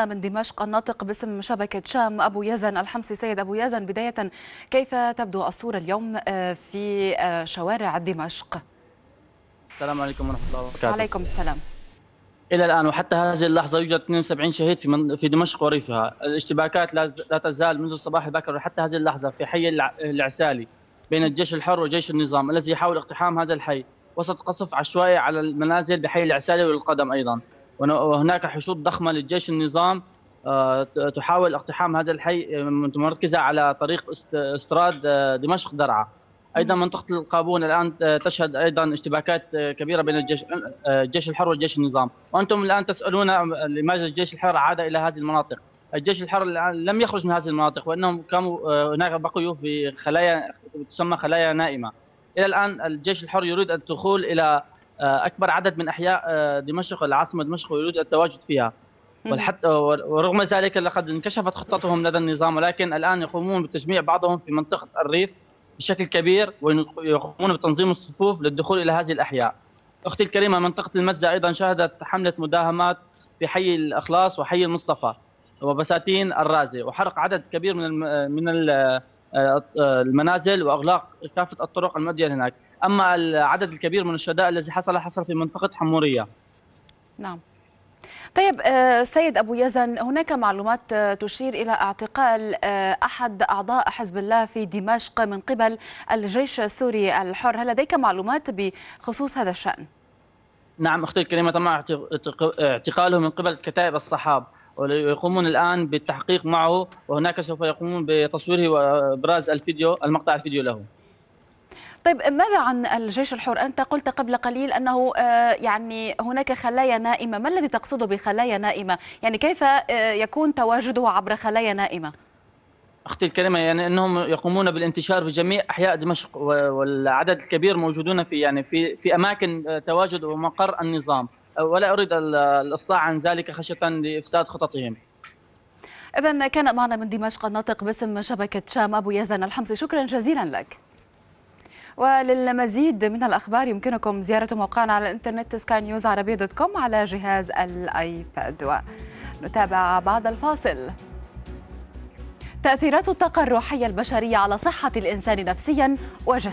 ضيفنا من دمشق الناطق باسم شبكة شام أبو يزن الحمصي سيد أبو يزن بداية كيف تبدو الصورة اليوم آه، في آه، شوارع دمشق السلام عليكم ورحمة الله وبركاته عليكم السلام الى الان وحتى هذه اللحظه يوجد 72 شهيد في من في دمشق وريفها، الاشتباكات لا تزال منذ الصباح الباكر حتى هذه اللحظه في حي العسالي بين الجيش الحر وجيش النظام الذي يحاول اقتحام هذا الحي وسط قصف عشوائي على المنازل بحي العسالي والقدم ايضا. وهناك حشود ضخمه للجيش النظام آه، تحاول اقتحام هذا الحي آه، متمركزه على طريق استراد آه، دمشق درعا ايضا منطقه القابون الان تشهد ايضا اشتباكات كبيره بين الجيش الجيش الحر والجيش النظام وانتم الان تسالون لماذا الجيش الحر عاد الى هذه المناطق الجيش الحر لم يخرج من هذه المناطق وانهم كانوا هناك بقيوا في خلايا تسمى خلايا نائمه الى الان الجيش الحر يريد الدخول الى آه، اكبر عدد من احياء آه، دمشق العاصمه دمشق ويريد التواجد فيها والحت آه، ورغم ذلك لقد انكشفت خطتهم لدى النظام ولكن الان يقومون بتجميع بعضهم في منطقه الريف بشكل كبير ويقومون بتنظيم الصفوف للدخول الى هذه الاحياء. اختي الكريمه منطقه المزه ايضا شهدت حمله مداهمات في حي الاخلاص وحي المصطفى وبساتين الرازي وحرق عدد كبير من من المنازل واغلاق كافه الطرق المؤديه هناك اما العدد الكبير من الشهداء الذي حصل حصل في منطقه حموريه نعم طيب آه، سيد أبو يزن هناك معلومات آه، تشير إلى اعتقال آه، أحد أعضاء حزب الله في دمشق من قبل الجيش السوري الحر هل لديك معلومات بخصوص هذا الشأن؟ نعم أختي الكريمة تم اعتقاله من قبل كتائب الصحاب ويقومون الان بالتحقيق معه وهناك سوف يقومون بتصويره وابراز الفيديو المقطع الفيديو له طيب ماذا عن الجيش الحر انت قلت قبل قليل انه آه، يعني هناك خلايا نائمه ما الذي تقصده بخلايا نائمه يعني كيف آه، يكون تواجده عبر خلايا نائمه اختي الكريمه يعني انهم يقومون بالانتشار في جميع احياء دمشق والعدد الكبير موجودون في يعني في في اماكن آه، تواجد ومقر النظام ولا اريد الافصاح عن ذلك خشيه لافساد خططهم اذا كان معنا من دمشق الناطق باسم شبكه شام ابو يزن الحمصي شكرا جزيلا لك وللمزيد من الأخبار يمكنكم زيارة موقعنا على الإنترنت سكاي نيوز دوت كوم على جهاز الآيباد ونتابع بعد الفاصل تأثيرات الطاقة الروحية البشرية على صحة الإنسان نفسيا وجسديا